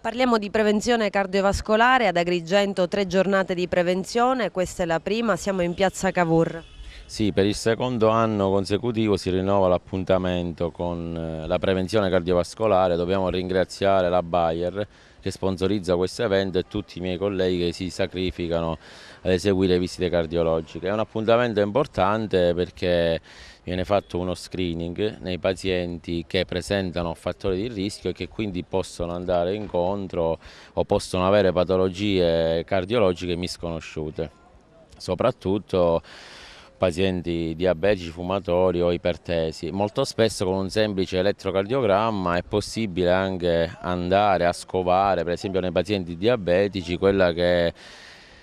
Parliamo di prevenzione cardiovascolare, ad Agrigento tre giornate di prevenzione, questa è la prima, siamo in piazza Cavour. Sì, per il secondo anno consecutivo si rinnova l'appuntamento con eh, la prevenzione cardiovascolare, dobbiamo ringraziare la Bayer che sponsorizza questo evento e tutti i miei colleghi che si sacrificano ad eseguire visite cardiologiche. È un appuntamento importante perché viene fatto uno screening nei pazienti che presentano fattori di rischio e che quindi possono andare incontro o possono avere patologie cardiologiche misconosciute. Soprattutto pazienti diabetici, fumatori o ipertesi. Molto spesso con un semplice elettrocardiogramma è possibile anche andare a scovare, per esempio nei pazienti diabetici, quella che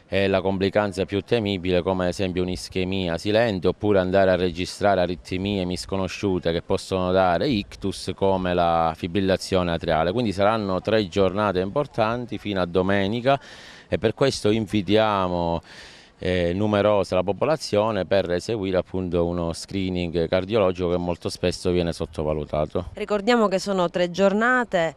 è la complicanza più temibile come ad esempio un'ischemia silente oppure andare a registrare aritmie misconosciute che possono dare ictus come la fibrillazione atriale. Quindi saranno tre giornate importanti fino a domenica e per questo invitiamo eh, numerosa la popolazione per eseguire appunto uno screening cardiologico che molto spesso viene sottovalutato. Ricordiamo che sono tre giornate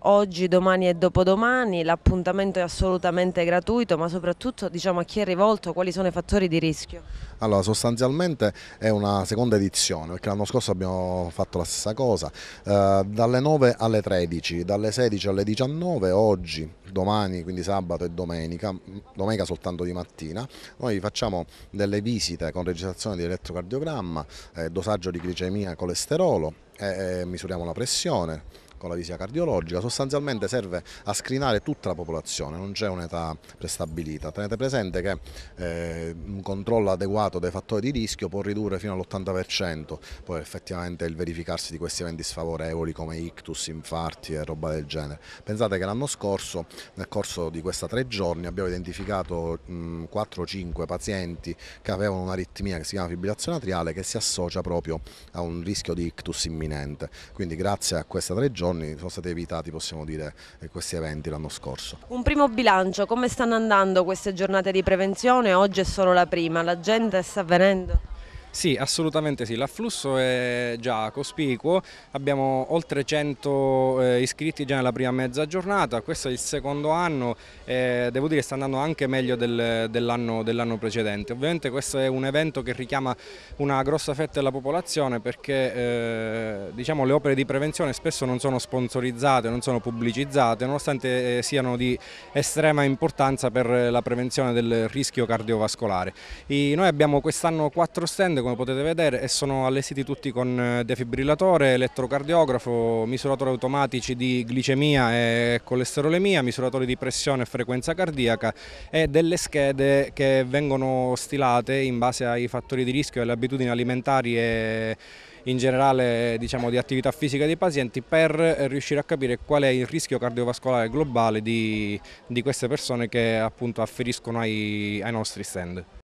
oggi, domani e dopodomani, l'appuntamento è assolutamente gratuito, ma soprattutto diciamo, a chi è rivolto quali sono i fattori di rischio? Allora, sostanzialmente è una seconda edizione, perché l'anno scorso abbiamo fatto la stessa cosa, eh, dalle 9 alle 13, dalle 16 alle 19, oggi, domani, quindi sabato e domenica, domenica soltanto di mattina, noi facciamo delle visite con registrazione di elettrocardiogramma, eh, dosaggio di glicemia e colesterolo, eh, misuriamo la pressione, con la visita cardiologica, sostanzialmente serve a screenare tutta la popolazione, non c'è un'età prestabilita. Tenete presente che eh, un controllo adeguato dei fattori di rischio può ridurre fino all'80% poi effettivamente il verificarsi di questi eventi sfavorevoli come ictus, infarti e roba del genere. Pensate che l'anno scorso, nel corso di questi tre giorni, abbiamo identificato 4-5 pazienti che avevano un'aritmia che si chiama fibrillazione atriale che si associa proprio a un rischio di ictus imminente. Quindi grazie a questa tre giorni giorni sono stati evitati possiamo dire eh, questi eventi l'anno scorso. Un primo bilancio, come stanno andando queste giornate di prevenzione? Oggi è solo la prima, la gente sta venendo? Sì, assolutamente sì, l'afflusso è già cospicuo, abbiamo oltre 100 eh, iscritti già nella prima mezza giornata, questo è il secondo anno e eh, devo dire che sta andando anche meglio del, dell'anno dell precedente. Ovviamente questo è un evento che richiama una grossa fetta della popolazione perché eh, diciamo, le opere di prevenzione spesso non sono sponsorizzate, non sono pubblicizzate, nonostante eh, siano di estrema importanza per la prevenzione del rischio cardiovascolare. I, noi abbiamo quest'anno quattro stand come potete vedere e sono allestiti tutti con eh, defibrillatore, elettrocardiografo, misuratori automatici di glicemia e colesterolemia, misuratori di pressione e frequenza cardiaca e delle schede che vengono stilate in base ai fattori di rischio e alle abitudini alimentari e in generale diciamo, di attività fisica dei pazienti per riuscire a capire qual è il rischio cardiovascolare globale di, di queste persone che appunto afferiscono ai, ai nostri stand.